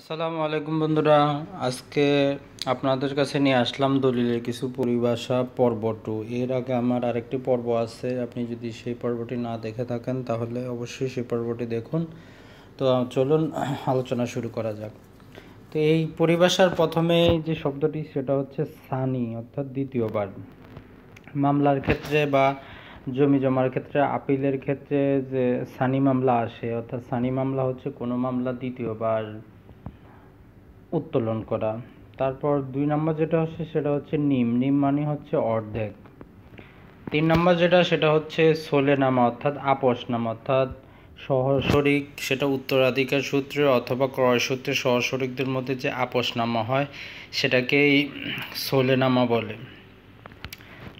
আসসালামু আলাইকুম বন্ধুরা আজকে আপনাদের কাছে নিয়ে আসলাম দলিলের কিছু পরিভাষা পর্ব টু এর আগে আমার আরেকটি পর্ব আছে আপনি যদি সেই পর্বটি না দেখে থাকেন তাহলে অবশ্যই সেই পর্বটি দেখুন তো চলুন আলোচনা শুরু করা যাক তো এই পরিভাষার প্রথমে যে শব্দটি সেটা হচ্ছে সানি অর্থাৎ দ্বিতীয়বার মামলার ক্ষেত্রে বা জমি জমার ক্ষেত্রে আপিলের ক্ষেত্রে যে সানি মামলা আসে অর্থাৎ সানি মামলা হচ্ছে কোনো মামলা দ্বিতীয়বার উত্তোলন করা তারপর দুই নম্বর যেটা হচ্ছে সেটা হচ্ছে নিম নিম মানে হচ্ছে অর্ধেক তিন নম্বর যেটা সেটা হচ্ছে সোলে নাম অর্থাৎ আপস নাম অর্থাৎ সহসরিক সেটা উত্তরাধিকার সূত্রে অথবা ক্রয় সূত্রে সহসরিকদের মধ্যে যে আপস নামা হয় সেটাকেই সোলে নামা বলে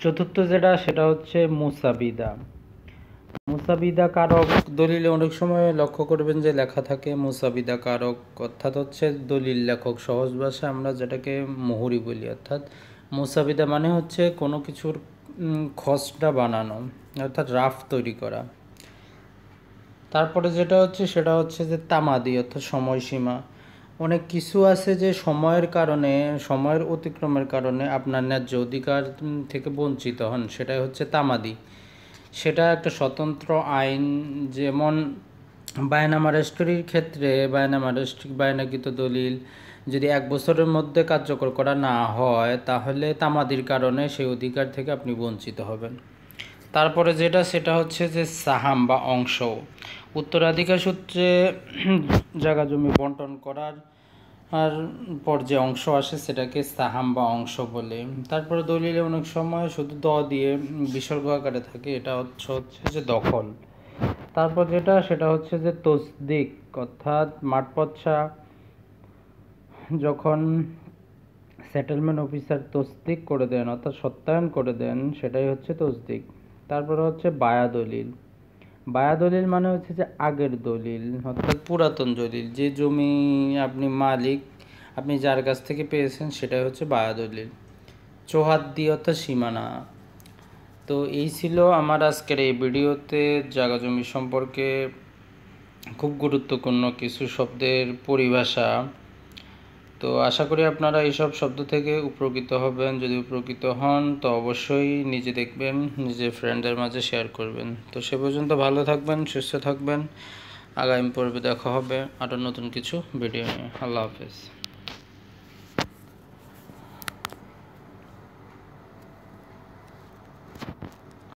চতুর্থ যেটা সেটা হচ্ছে মুসাবিদা মুসাবিদা কারক দলিলে অনেক সময় লক্ষ্য করবেন যে লেখা থাকে মুসাবিদা কারক অর্থাৎ হচ্ছে দলিল লেখক সহজ ভাষায় আমরা যেটাকে মুহুরি বলি অর্থাৎ মুসাবিদা মানে হচ্ছে কোনো কিছুর খসটা বানানো অর্থাৎ রাফ তৈরি করা তারপরে যেটা হচ্ছে সেটা হচ্ছে যে তামাদি অর্থাৎ সময়সীমা অনেক কিছু আছে যে সময়ের কারণে সময়ের অতিক্রমের কারণে আপনার ন্যায্য অধিকার থেকে বঞ্চিত হন সেটাই হচ্ছে তামাদি সেটা একটা স্বতন্ত্র আইন যেমন বায়না রেস্টরির ক্ষেত্রে বায়না রেস্ট্রি বায়নাকৃত দলিল যদি এক বছরের মধ্যে কার্যকর করা না হয় তাহলে তামাদির কারণে সেই অধিকার থেকে আপনি বঞ্চিত হবেন তারপরে যেটা সেটা হচ্ছে যে সাহাম বা অংশ উত্তরাধিকার সূত্রে জায়গা জমি বন্টন করার আর পর যে অংশ আসে সেটাকে সাহাম বা অংশ বলে তারপরে দলিলে অনেক সময় শুধু দ দিয়ে বিসর্গ আকারে থাকে এটা হচ্ছে হচ্ছে যে দখল তারপর যেটা সেটা হচ্ছে যে তসদিক অর্থাৎ মাঠপচ্ছা যখন সেটেলমেন্ট অফিসার তসদিক করে দেন অর্থাৎ সত্যায়ন করে দেন সেটাই হচ্ছে তসদিক তারপরে হচ্ছে বায়া দলিল বায়া দলিল মানে হচ্ছে যে আগের দলিল অর্থাৎ পুরাতন দলিল যে জমি আপনি মালিক আপনি যার কাছ থেকে পেয়েছেন সেটাই হচ্ছে বায়া দলিল চৌহাদ্দি অর্থাৎ সীমানা তো এই ছিল আমার আজকের এই ভিডিওতে জায়গা জমি সম্পর্কে খুব গুরুত্বপূর্ণ কিছু শব্দের পরিভাষা তো আশা করি আপনারা এইসব শব্দ থেকে উপকৃত হবেন যদি উপকৃত হন তো অবশ্যই নিজে দেখবেন নিজের ফ্রেন্ডদের মাঝে শেয়ার করবেন তো সে পর্যন্ত ভালো থাকবেন সুস্থ থাকবেন আগামী পর্বে দেখা হবে আরও নতুন কিছু ভিডিও নিয়ে আল্লাহ হাফেজ